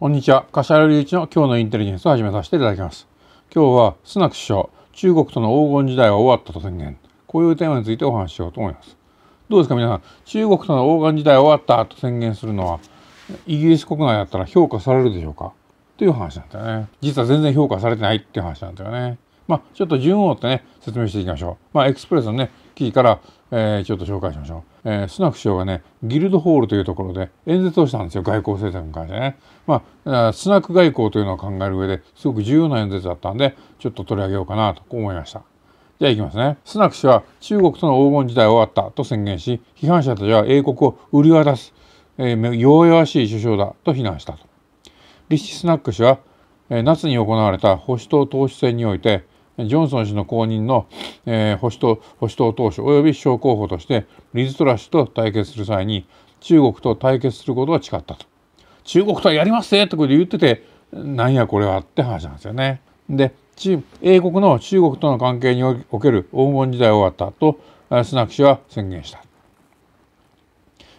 こんにちは。柏原隆一の今日のインテリジェンスを始めさせていただきます。今日はスナク首相、中国との黄金時代は終わったと宣言。こういうテーマについてお話ししようと思います。どうですか皆さん、中国との黄金時代終わったと宣言するのは、イギリス国内だったら評価されるでしょうかという話なんだよね。実は全然評価されてないっていう話なんだよね。まあ、ちょっと順を追ってね、説明していきましょう。まあ、エクスプレスのね、記事からえー、ちょっと紹介しましょう、えー、スナク首相がねギルドホールというところで演説をしたんですよ外交政策に関してね、まあ、スナック外交というのを考える上ですごく重要な演説だったんでちょっと取り上げようかなと思いましたじゃあいきますねスナク氏は中国との黄金時代終わったと宣言し批判者たちは英国を売り渡す、えー、弱々しい首相だと非難したとリシ・スナック氏はえ夏に行われた保守党党首選においてジョンソン氏の後任の、えー、保守党保守党党首及び首相候補としてリズ・トラ氏と対決する際に中国と対決することを誓ったと。中国とはやりますぜってこと言っててなんやこれはって話なんですよね。で英国の中国との関係における黄金時代終わったとスナク氏は宣言した。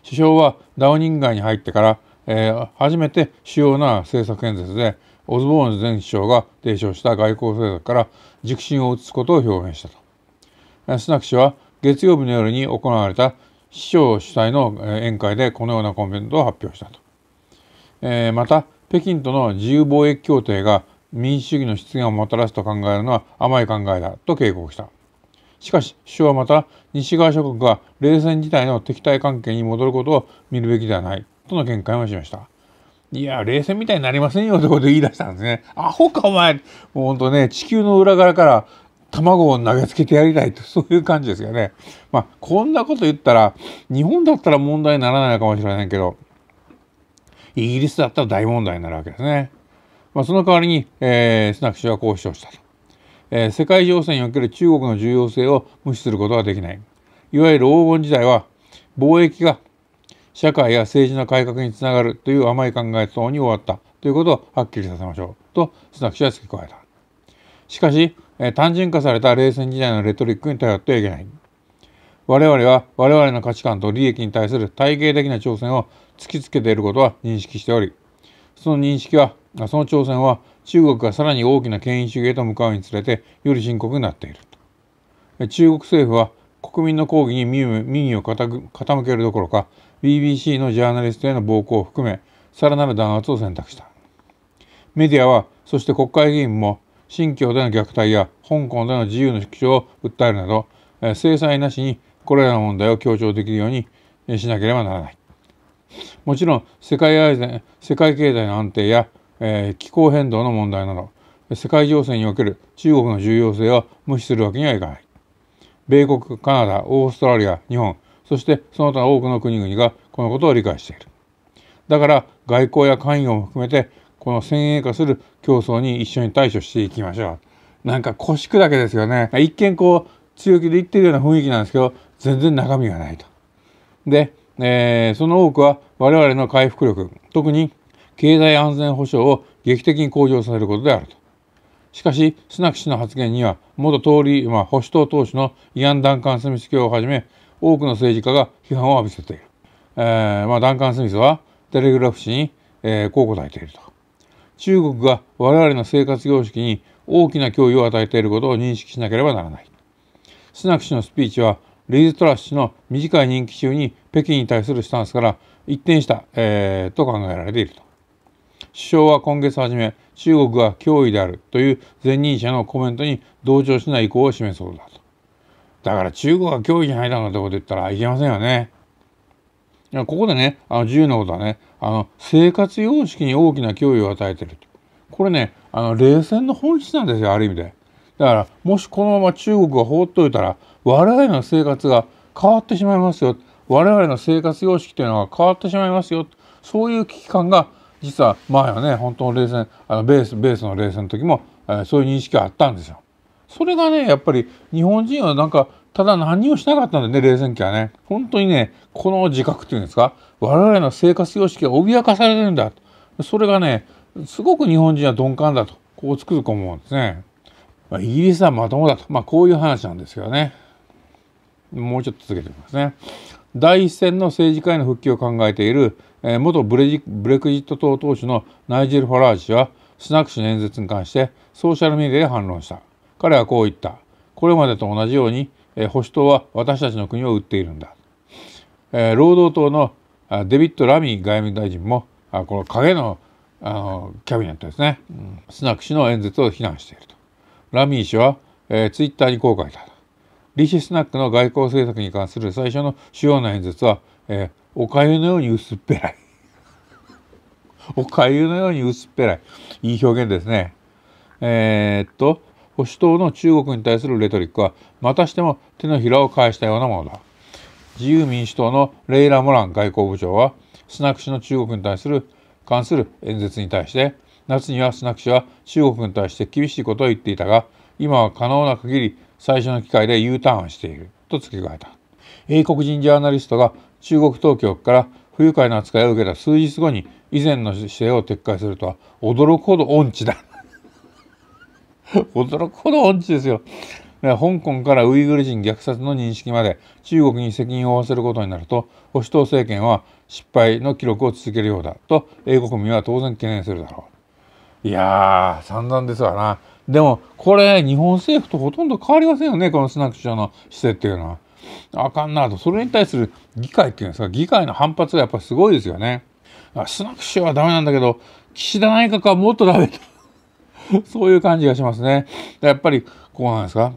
首相はダウニング街に入ってから、えー、初めて主要な政策演説でオズボーン前首相が提唱した外交政策から軸心を移すことを表明したと。スナク氏は月曜日の夜に行われた市長主催の宴会でこのようなコメントを発表したと。えー、また北京との自由貿易協定が民主主義の出現をもたらすと考えるのは甘い考えだと警告した。しかし首相はまた西側諸国が冷戦時代の敵対関係に戻ることを見るべきではないとの見解も示した。いや、冷戦みたいになりませんよってこと言い出したんですね。アホかお前もうほんとね、地球の裏側から卵を投げつけてやりたいと、そういう感じですよね。まあ、こんなこと言ったら、日本だったら問題にならないのかもしれないけど、イギリスだったら大問題になるわけですね。まあ、その代わりに、えー、スナク氏はこう主張したと、えー、世界情勢における中国の重要性を無視することはできない。いわゆる黄金時代は貿易が社会や政治の改革につながるという甘い考え等に終わったということをはっきりさせましょうとスナク氏は付け加えた。しかし、え単純化された冷戦時代のレトリックに頼ってはいけない。我々は我々の価値観と利益に対する体系的な挑戦を突きつけていることは認識しており、その認識は、その挑戦は中国がさらに大きな権威主義へと向かうにつれてより深刻になっている。中国政府は国民の抗議に耳を傾けるどころか、BBC のジャーナリストへの暴行を含めさらなる弾圧を選択したメディアはそして国会議員も新疆での虐待や香港での自由の主張を訴えるなど制裁なしにこれらの問題を強調できるようにしなければならないもちろん世界世界経済の安定や、えー、気候変動の問題など世界情勢における中国の重要性を無視するわけにはいかない米国カナダオーストラリア日本そしてその他多くの国々がこのことを理解しているだから外交や関与も含めてこの先鋭化する競争に一緒に対処していきましょうなんか腰砕けですよね一見こう強気で言ってるような雰囲気なんですけど全然中身がないとで、えー、その多くは我々の回復力特に経済安全保障を劇的に向上させることであるとしかしスナク氏の発言には元通り、まあ、保守党党首のイアン・ダンカン・スミス教をはじめ多くの政治家が批判を浴びせている、えー、まあ、ダンカン・スミスはテレグラフ誌に、えー、こう答えていると中国が我々の生活様式に大きな脅威を与えていることを認識しなければならないスナク氏のスピーチはリーズ・トラス氏の短い任期中に北京に対するスタンスから一転した、えー、と考えられていると首相は今月初め中国が脅威であるという前任者のコメントに同調しない意向を示そうだとだから中国が脅威に入らないてこと言ったらいけませんよね。いやここでねあの自由のことはねあの生活様式に大きな脅威を与えてるこれねあの冷戦の本質なんですよある意味で。だからもしこのまま中国が放っておいたら我々の生活が変わってしまいますよ我々の生活様式というのが変わってしまいますよそういう危機感が実は前はね本当の冷戦あのベースベースの冷戦の時も、えー、そういう認識があったんですよ。それがねやっぱり日本人はなんかただ何をしなかったんだよね冷戦期はね本当にねこの自覚っていうんですか我々の生活様式が脅かされてるんだそれがねすごく日本人は鈍感だとこうつくづく思うんですね、まあ、イギリスはまともだと、まあ、こういう話なんですけどねもうちょっと続けてみますね第一線の政治家への復帰を考えている、えー、元ブレジブレクジット党党首のナイジェル・ファラージ氏はスナク氏の演説に関してソーシャルメディアで反論した彼はこう言った。これまでと同じように、え保守党は私たちの国を売っているんだ。え労働党のデビッド・ラミー外務大臣もあこの影のあのキャビネットですね、うん、スナク氏の演説を非難していると。ラミー氏は、えー、ツイッターに公開した。リシ・スナックの外交政策に関する最初の主要な演説は、えー、おかゆのように薄っぺらい。おかゆのように薄っぺらい。いい表現ですね。えー、っと、保守党の中国に対するレトリックはまたしても手のひらを返したようなものだ。自由民主党のレイラ・モラン外交部長はスナク氏の中国に対する関する演説に対して夏にはスナク氏は中国に対して厳しいことを言っていたが今は可能な限り最初の機会で U ターンしていると付け加えた英国人ジャーナリストが中国当局から不愉快な扱いを受けた数日後に以前の姿勢を撤回するとは驚くほど音痴だ 驚くほど音痴ですよ。香港からウイグル人虐殺の認識まで中国に責任を負わせることになると保守党政権は失敗の記録を続けるようだと英国民は当然懸念するだろう。いやー散々ですわな。でもこれ日本政府とほとんど変わりませんよねこのスナック首相の姿勢っていうのは。あかんなとそれに対する議会っていうんですか議会の反発がやっぱすごいですよね。スナック首相はダメなんだけど岸田内閣はもっとダメと。そういう感じがしますね。やっぱり、こうなんですか、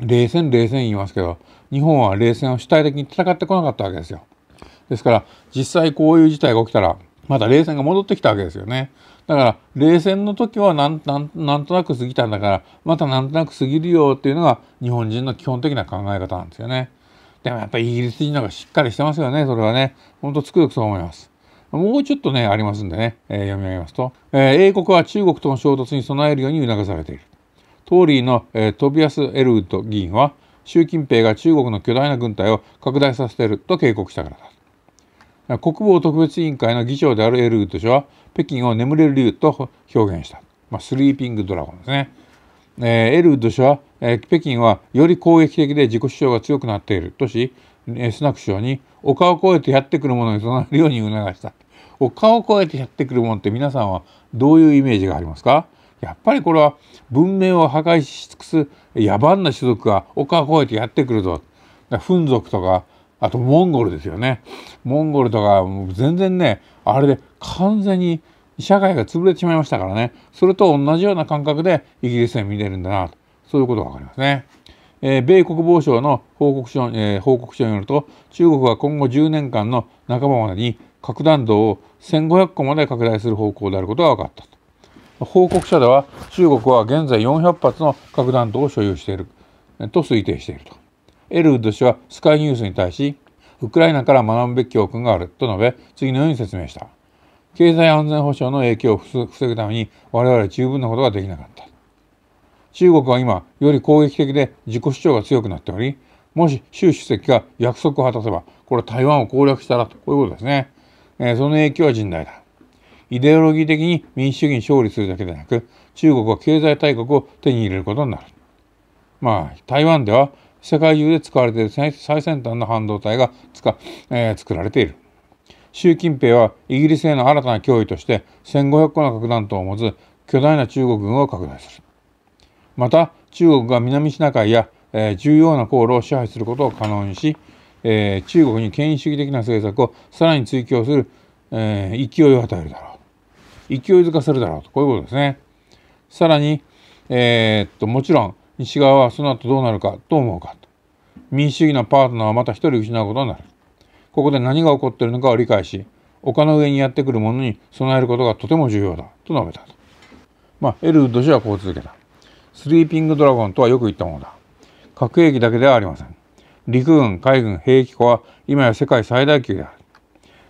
冷戦、冷戦言いますけど、日本は冷戦を主体的に戦ってこなかったわけですよ。ですから、実際こういう事態が起きたら、また冷戦が戻ってきたわけですよね。だから、冷戦の時はなんなんなんとなく過ぎたんだから、またなんとなく過ぎるよっていうのが日本人の基本的な考え方なんですよね。でもやっぱりイギリス人の方がしっかりしてますよね、それはね。ほんとつくづくそう思います。もうちょっとね、ありますんでね、えー、読み上げますと、えー、英国は中国との衝突に備えるように促されている。トーリーの、えー、トビアス・エルウッド議員は、習近平が中国の巨大な軍隊を拡大させていると警告したからだ。国防特別委員会の議長であるエルウッド氏は、北京を眠れる竜と表現した。まあ、スリーピングドラゴンですね。えー、エルウッド氏は、えー、北京はより攻撃的で自己主張が強くなっているとし、スナック師匠に丘を越えてやってくる者に備えるように促した丘を越えてやってくる者って皆さんはどういうイメージがありますかやっぱりこれは文明を破壊し尽くす野蛮な種族が丘を越えてやってくるぞフン族とかあとモンゴルですよねモンゴルとか全然ねあれで完全に社会が潰れてしまいましたからねそれと同じような感覚でイギリスで見れるんだなとそういうことが分かりますね。米国防省の報告書、えー、報告書によると中国は今後10年間の半ばまでに核弾道を1500個まで拡大する方向であることが分かったと報告書では中国は現在400発の核弾頭を所有していると推定しているとエルウッド氏はスカイニュースに対しウクライナから学ぶべき教訓があると述べ次のように説明した経済安全保障の影響を防ぐために我々は十分なことができなかった中国は今より攻撃的で自己主張が強くなっておりもし習主席が約束を果たせばこれは台湾を攻略したらとこういうことですね、えー、その影響は甚大だイデオロギー的に民主主義に勝利するだけでなく中国は経済大国を手に入れることになるまあ台湾では世界中で使われている最先端の半導体がえー、作られている習近平はイギリスへの新たな脅威として1500個の核弾頭を持つ巨大な中国軍を拡大するまた中国が南シナ海や、えー、重要な航路を支配することを可能にし、えー、中国に権威主義的な政策をさらに追求する、えー、勢いを与えるだろう勢いづかせるだろうとこういうことですね。さらに、えー、っともちろん西側はその後どうなるかどう思うか民主主義のパートナーはまた一人失うことになるここで何が起こっているのかを理解し丘の上にやってくるものに備えることがとても重要だと述べたと。まあ、エルウッド氏はこう続けた。スリーピングドラゴンとはよく言ったものだ核兵器だけではありません陸軍海軍兵器庫は今や世界最大級である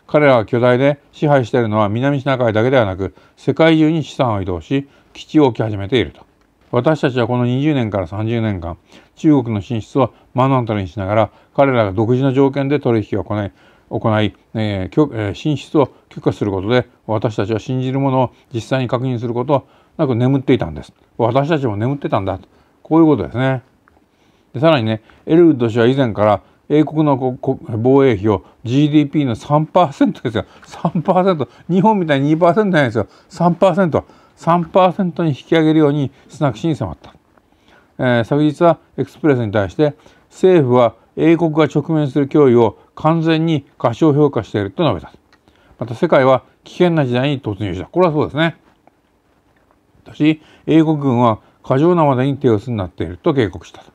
彼らは巨大で支配しているのは南シナ海だけではなく世界中に資産を移動し基地を置き始めていると私たちはこの20年から30年間中国の進出を目の当たりにしながら彼らが独自の条件で取引を行い行い、えー、進出を許可することで私たちは信じるものを実際に確認することをなく眠っていたんです私たちも眠ってたんだこういうことですねでさらにねエルウッド氏は以前から英国の防衛費を GDP の3%ですよ3%日本みたいに2%じゃないですよ 3%3% に引き上げるようにスナク氏に迫った、えー、昨日はエクスプレスに対して政府は英国が直面する脅威を完全に過小評価していると述べたまた世界は危険な時代に突入したこれはそうですねたし英国軍は過剰なまでに手薄になっていると警告したと、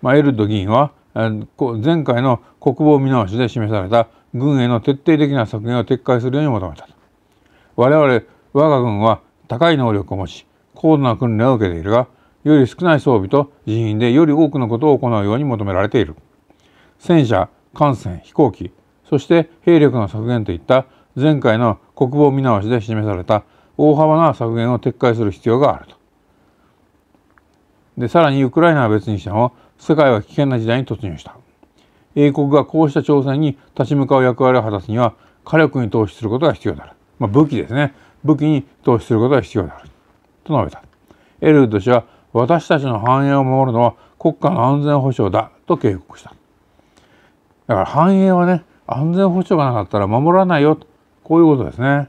まあ、エルド議員は前回の国防見直しで示された軍への徹底的な削減を撤回するように求めたと我々我が軍は高い能力を持ち高度な訓練を受けているがより少ない装備と人員でより多くのことを行うように求められている戦車艦船飛行機そして兵力の削減といった前回の国防見直しで示された大幅な削減を撤回する必要があると。でさらにウクライナは別にしても世界は危険な時代に突入した。英国がこうした挑戦に立ち向かう役割を果たすには火力に投資することが必要である。まあ、武器ですね。武器に投資することが必要である。と述べた。エルウッド氏は私たちの繁栄を守るのは国家の安全保障だと警告した。だから繁栄はね安全保障がなかったら守らないよこういうことですね。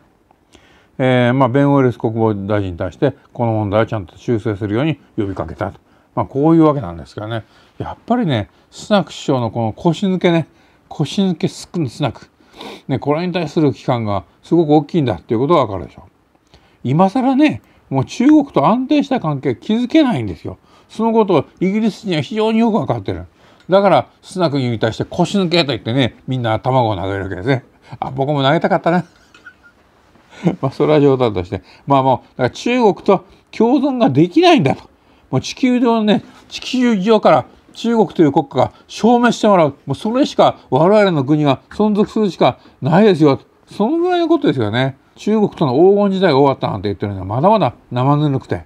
えー、まあ、ベン・ウェルス国防大臣に対してこの問題をちゃんと修正するように呼びかけたと、まあ、こういうわけなんですけどねやっぱりねスナク首相のこの腰抜けね腰抜けスナク、ね、これに対する期間がすごく大きいんだっていうことがわかるでしょう。今更ねもう中国と安定した関係築けないんですよ。そのことをイギリス人は非常によく分かってる。だからスナクに対して腰抜けと言ってねみんな卵を投げるわけですね。あ僕も投げたかったな、ね。まあそれは冗談として、まあもう、だから中国と共存ができないんだと。もう地球上のね、地球上から中国という国家が消滅してもらう。もうそれしか我々の国が存続するしかないですよ。そのぐらいのことですよね。中国との黄金時代が終わったなんて言ってるのはまだまだ生ぬるくて。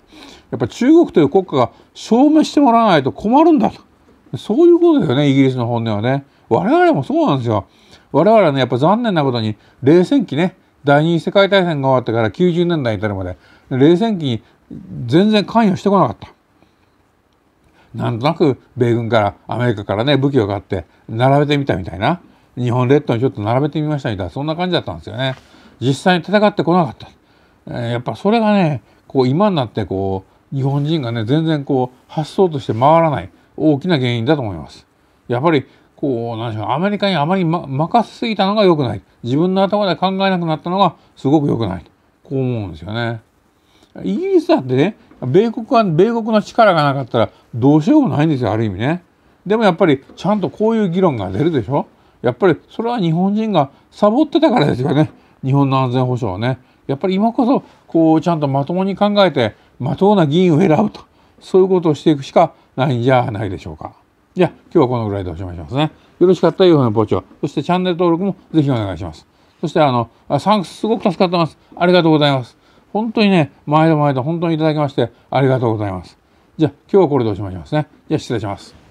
やっぱ中国という国家が消滅してもらわないと困るんだと。そういうことですよね、イギリスの本音はね。我々もそうなんですよ。我々はね、やっぱ残念なことに、冷戦期ね、第二次世界大戦が終わってから90年代に至るまで冷戦期に全然関与してこなかった。なんとなく米軍からアメリカからね武器を買って並べてみたみたいな日本列島にちょっと並べてみましたみたいなそんな感じだったんですよね。実際に戦ってこなかった。えー、やっぱそれがねこう今になってこう日本人がね全然こう発想として回らない大きな原因だと思います。やっぱりこう、なんでしょう、アメリカにあまり、ま、任せすぎたのが良くない。自分の頭で考えなくなったのがすごく良くない。こう思うんですよね。イギリスだってね、米国は、米国の力がなかったらどうしようもないんですよ、ある意味ね。でもやっぱり、ちゃんとこういう議論が出るでしょ。やっぱり、それは日本人がサボってたからですよね。日本の安全保障はね。やっぱり今こそ、こう、ちゃんとまともに考えて、まともな議員を選ぶと。そういうことをしていくしかないんじゃないでしょうか。じゃあ今日はこのぐらいでおしまいしますね。よろしかったら良い方のポーチを、そしてチャンネル登録もぜひお願いします。そしてあの、サンクスすごく助かってます。ありがとうございます。本当にね、毎度毎度本当にいただきましてありがとうございます。じゃあ今日はこれでおしまいしますね。じゃあ失礼します。